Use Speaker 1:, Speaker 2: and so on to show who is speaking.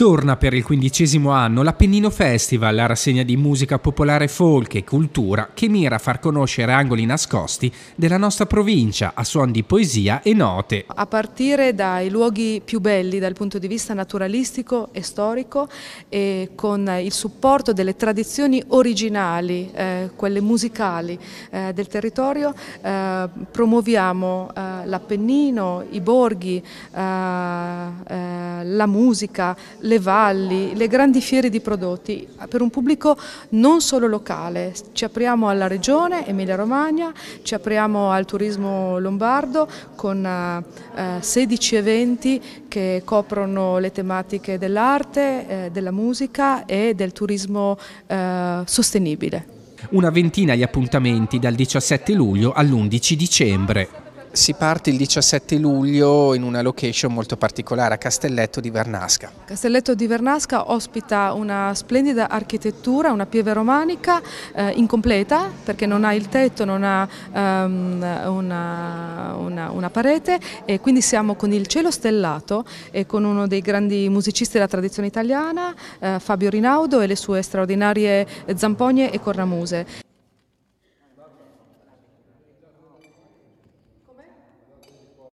Speaker 1: Torna per il quindicesimo anno l'Appennino Festival, la rassegna di musica popolare folk e cultura che mira a far conoscere angoli nascosti della nostra provincia a suon di poesia e note. A
Speaker 2: partire dai luoghi più belli dal punto di vista naturalistico e storico e con il supporto delle tradizioni originali, eh, quelle musicali eh, del territorio, eh, promuoviamo eh, l'Appennino, i borghi, eh, eh, la musica, le valli, le grandi fiere di prodotti per un pubblico non solo locale. Ci apriamo alla regione Emilia-Romagna, ci apriamo al turismo lombardo con eh, 16 eh, eventi che coprono le tematiche dell'arte, eh, della musica e del turismo eh, sostenibile
Speaker 1: una ventina di appuntamenti dal 17 luglio all'11 dicembre. Si parte il 17 luglio in una location molto particolare a Castelletto di Vernasca.
Speaker 2: Castelletto di Vernasca ospita una splendida architettura, una pieve romanica eh, incompleta perché non ha il tetto, non ha um, una, una, una, parete e quindi siamo con il cielo stellato e con uno dei grandi musicisti della tradizione italiana, eh, Fabio Rinaudo e le sue straordinarie zampogne e cornamuse.